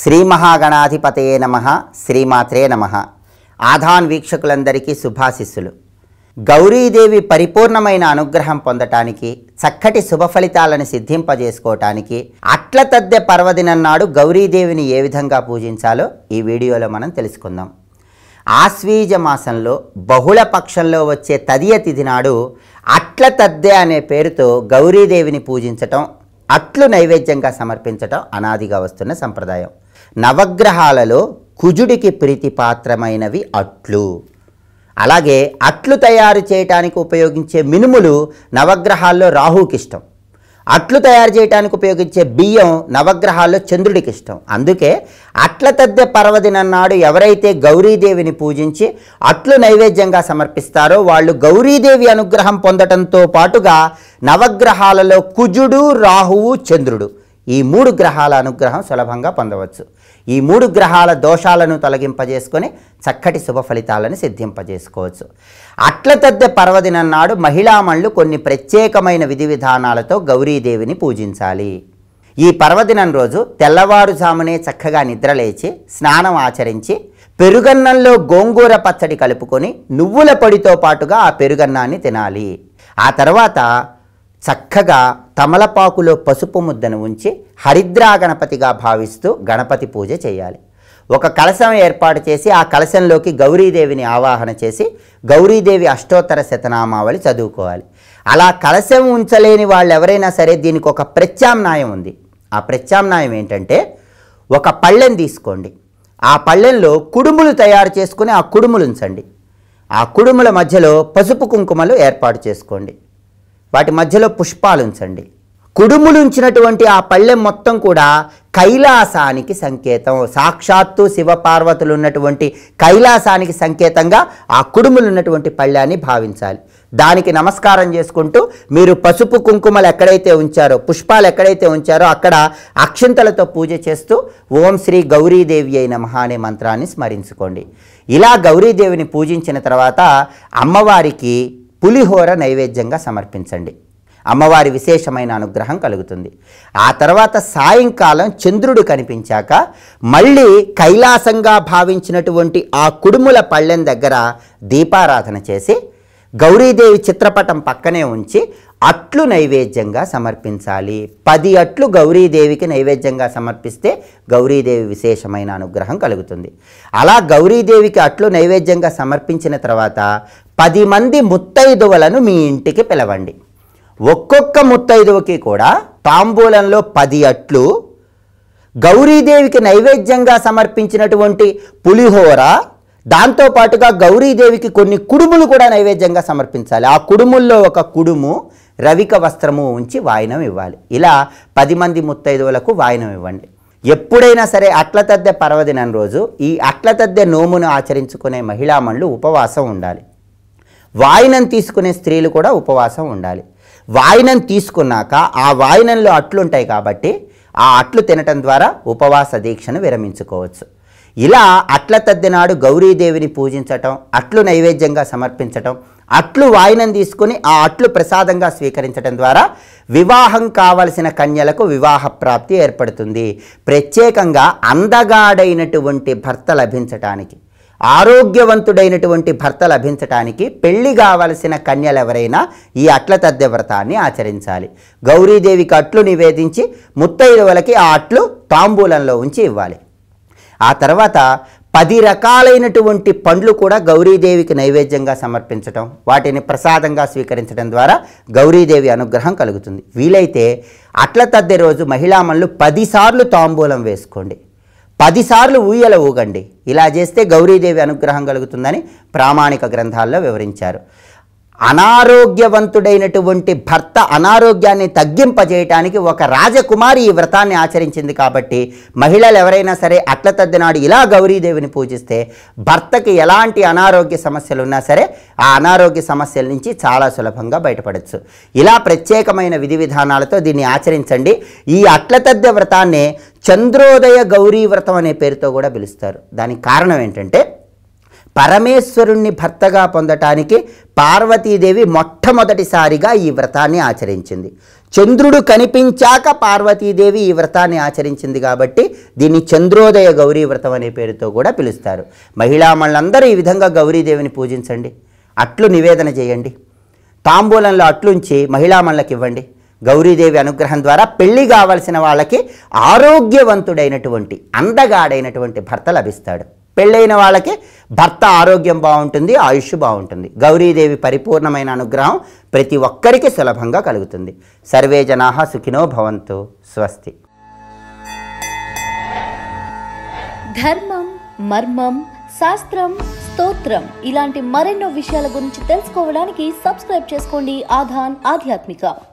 శ్రీ మహాగణాధిపతయే నమ శ్రీమాత్రే నమ ఆధాన్ వీక్షకులందరికీ శుభాశిస్సులు గౌరీదేవి పరిపూర్ణమైన అనుగ్రహం పొందటానికి చక్కటి శుభ ఫలితాలను సిద్ధింపజేసుకోవటానికి అట్ల తద్దె నాడు గౌరీదేవిని ఏ విధంగా పూజించాలో ఈ వీడియోలో మనం తెలుసుకుందాం ఆశ్వీజ మాసంలో బహుళ పక్షంలో వచ్చే తదియ తిథి నాడు అట్ల తద్దె అనే పేరుతో గౌరీదేవిని పూజించటం అట్లు నైవేద్యంగా సమర్పించటం అనాదిగా వస్తున్న సంప్రదాయం నవగ్రహాలలో కుజుడికి ప్రీతిపాత్రమైనవి అట్లు అలాగే అట్లు తయారు చేయటానికి ఉపయోగించే మినుములు నవగ్రహాల్లో రాహుకి ఇష్టం అట్లు తయారు చేయడానికి ఉపయోగించే బియ్యం నవగ్రహాల్లో చంద్రుడికి ఇష్టం అందుకే అట్ల తద్దె పర్వదినన్నాడు ఎవరైతే గౌరీదేవిని పూజించి అట్లు నైవేద్యంగా సమర్పిస్తారో వాళ్ళు గౌరీదేవి అనుగ్రహం పొందటంతో పాటుగా నవగ్రహాలలో కుజుడు రాహువు చంద్రుడు ఈ మూడు గ్రహాల అనుగ్రహం సులభంగా పొందవచ్చు ఈ మూడు గ్రహాల దోషాలను తొలగింపజేసుకొని చక్కటి శుభ ఫలితాలను సిద్ధింపజేసుకోవచ్చు అట్లతద్దె పర్వదినం నాడు మహిళామణులు కొన్ని ప్రత్యేకమైన విధి విధానాలతో గౌరీదేవిని పూజించాలి ఈ పర్వదినం రోజు తెల్లవారుజామునే చక్కగా నిద్రలేచి స్నానం ఆచరించి పెరుగన్నంలో గోంగూర పచ్చడి కలుపుకొని నువ్వుల పొడితో పాటుగా ఆ పెరుగన్నాన్ని తినాలి ఆ తర్వాత చక్కగా తమలపాకులో పసుపు ముద్దను ఉంచి హరిద్రా గణపతిగా భావిస్తూ గణపతి పూజ చేయాలి ఒక కలశం ఏర్పాటు చేసి ఆ కలశంలోకి గౌరీదేవిని ఆవాహన చేసి గౌరీదేవి అష్టోత్తర శతనామావళి చదువుకోవాలి అలా కలశం ఉంచలేని వాళ్ళు ఎవరైనా సరే దీనికి ఒక ప్రత్యామ్నాయం ఉంది ఆ ప్రత్యామ్నాయం ఏంటంటే ఒక పళ్ళెం తీసుకోండి ఆ పళ్ళెంలో కుడుములు తయారు చేసుకుని ఆ కుడుములు ఉంచండి ఆ కుడుముల మధ్యలో పసుపు కుంకుమలు ఏర్పాటు చేసుకోండి వాటి మధ్యలో పుష్పాలు ఉంచండి కుడుములు ఉంచినటువంటి ఆ పళ్ళెం మొత్తం కూడా కైలాసానికి సంకేతం సాక్షాత్తు శివపార్వతులు ఉన్నటువంటి కైలాసానికి సంకేతంగా ఆ కుడుములు ఉన్నటువంటి పళ్ళాన్ని భావించాలి దానికి నమస్కారం చేసుకుంటూ మీరు పసుపు కుంకుమలు ఎక్కడైతే ఉంచారో పుష్పాలు ఎక్కడైతే ఉంచారో అక్కడ అక్షింతలతో పూజ చేస్తూ ఓం శ్రీ గౌరీదేవి అయిన మహా అనే మంత్రాన్ని స్మరించుకోండి ఇలా గౌరీదేవిని పూజించిన తర్వాత అమ్మవారికి పులిహోర నైవేద్యంగా సమర్పించండి అమ్మవారి విశేషమైన అనుగ్రహం కలుగుతుంది ఆ తర్వాత సాయంకాలం చంద్రుడు కనిపించాక మళ్ళీ కైలాసంగా భావించినటువంటి ఆ కుడుముల పళ్ళెం దగ్గర దీపారాధన చేసి గౌరీదేవి చిత్రపటం పక్కనే ఉంచి అట్లు నైవేద్యంగా సమర్పించాలి పది అట్లు గౌరీదేవికి నైవేద్యంగా సమర్పిస్తే గౌరీదేవి విశేషమైన అనుగ్రహం కలుగుతుంది అలా గౌరీదేవికి అట్లు నైవేద్యంగా సమర్పించిన తర్వాత పది మంది ముత్తైదువులను మీ ఇంటికి పిలవండి ఒక్కొక్క ముత్తైదువకి కూడా తాంబూలంలో పది అట్లు గౌరీదేవికి నైవేద్యంగా సమర్పించినటువంటి పులిహోర దాంతోపాటుగా గౌరీదేవికి కొన్ని కుడుములు కూడా నైవేద్యంగా సమర్పించాలి ఆ కుడుముల్లో ఒక కుడుము రవిక వస్త్రము ఉంచి వాయినం ఇవ్వాలి ఇలా పది మంది ముత్తైదువులకు వాయినం ఇవ్వండి ఎప్పుడైనా సరే అట్లతద్దె పర్వదినం రోజు ఈ అట్లతద్దె నోమును ఆచరించుకునే మహిళామణులు ఉపవాసం ఉండాలి వాయినం తీసుకునే స్త్రీలు కూడా ఉపవాసం ఉండాలి వాయినం తీసుకున్నాక ఆ వాయినంలో అట్లుంటాయి కాబట్టి ఆ అట్లు తినటం ద్వారా ఉపవాస దీక్షను విరమించుకోవచ్చు ఇలా అట్ల తద్దినాడు గౌరీదేవిని పూజించటం అట్లు నైవేద్యంగా సమర్పించటం అట్లు వాయినం తీసుకుని ఆ అట్లు ప్రసాదంగా స్వీకరించడం ద్వారా వివాహం కావలసిన కన్యలకు వివాహ ప్రాప్తి ఏర్పడుతుంది ప్రత్యేకంగా అందగాడైనటువంటి భర్త లభించటానికి ఆరోగ్యవంతుడైనటువంటి భర్త లభించటానికి పెళ్లి కావలసిన కన్యలు ఎవరైనా ఈ అట్ల తద్దె వ్రతాన్ని ఆచరించాలి గౌరీదేవికి అట్లు నివేదించి ముత్తైదువులకి ఆ అట్లు తాంబూలంలో ఉంచి ఇవ్వాలి ఆ తర్వాత పది రకాలైనటువంటి పండ్లు కూడా గౌరీదేవికి నైవేద్యంగా సమర్పించటం వాటిని ప్రసాదంగా స్వీకరించడం ద్వారా గౌరీదేవి అనుగ్రహం కలుగుతుంది వీలైతే అట్ల తద్దె రోజు మహిళామణులు పదిసార్లు తాంబూలం వేసుకోండి పదిసార్లు ఊయల ఊగండి ఇలా చేస్తే గౌరీదేవి అనుగ్రహం కలుగుతుందని ప్రామాణిక గ్రంథాల్లో వివరించారు అనారోగ్యవంతుడైనటువంటి భర్త అనారోగ్యాన్ని తగ్గింపజేయటానికి ఒక రాజకుమారి ఈ వ్రతాన్ని ఆచరించింది కాబట్టి మహిళలు ఎవరైనా సరే అట్ల తద్దినాడు ఇలా గౌరీదేవిని పూజిస్తే భర్తకి ఎలాంటి అనారోగ్య సమస్యలు ఉన్నా సరే ఆ అనారోగ్య సమస్యల నుంచి చాలా సులభంగా బయటపడచ్చు ఇలా ప్రత్యేకమైన విధి విధానాలతో దీన్ని ఆచరించండి ఈ అట్లతద్ద వ్రతాన్ని చంద్రోదయ గౌరీ వ్రతం అనే పేరుతో కూడా పిలుస్తారు దానికి కారణం ఏంటంటే పరమేశ్వరుణ్ణి భర్తగా పొందటానికి పార్వతీదేవి మొట్టమొదటిసారిగా ఈ వ్రతాన్ని ఆచరించింది చంద్రుడు కనిపించాక పార్వతీదేవి ఈ వ్రతాన్ని ఆచరించింది కాబట్టి దీన్ని చంద్రోదయ గౌరీ వ్రతం అనే పేరుతో కూడా పిలుస్తారు మహిళామణులందరూ ఈ విధంగా గౌరీదేవిని పూజించండి అట్లు నివేదన చేయండి తాంబూలంలో అట్లుంచి మహిళామణులకు ఇవ్వండి గౌరీదేవి అనుగ్రహం ద్వారా పెళ్లి కావలసిన వాళ్ళకి ఆరోగ్యవంతుడైనటువంటి అందగాడైనటువంటి భర్త లభిస్తాడు పెళ్ళైన వాళ్ళకి భర్త ఆరోగ్యం బాగుంటుంది ఆయుష్ బాగుంటుంది గౌరీదేవి పరిపూర్ణమైన అనుగ్రహం ప్రతి ఒక్కరికి సులభంగా కలుగుతుంది సర్వే జనా సుఖినో భవంతు స్వస్తి ధర్మం మర్మం శాస్త్రం స్తోత్రం ఇలాంటి మరెన్నో విషయాల గురించి తెలుసుకోవడానికి సబ్స్క్రైబ్ చేసుకోండి ఆధాన్ ఆధ్యాత్మిక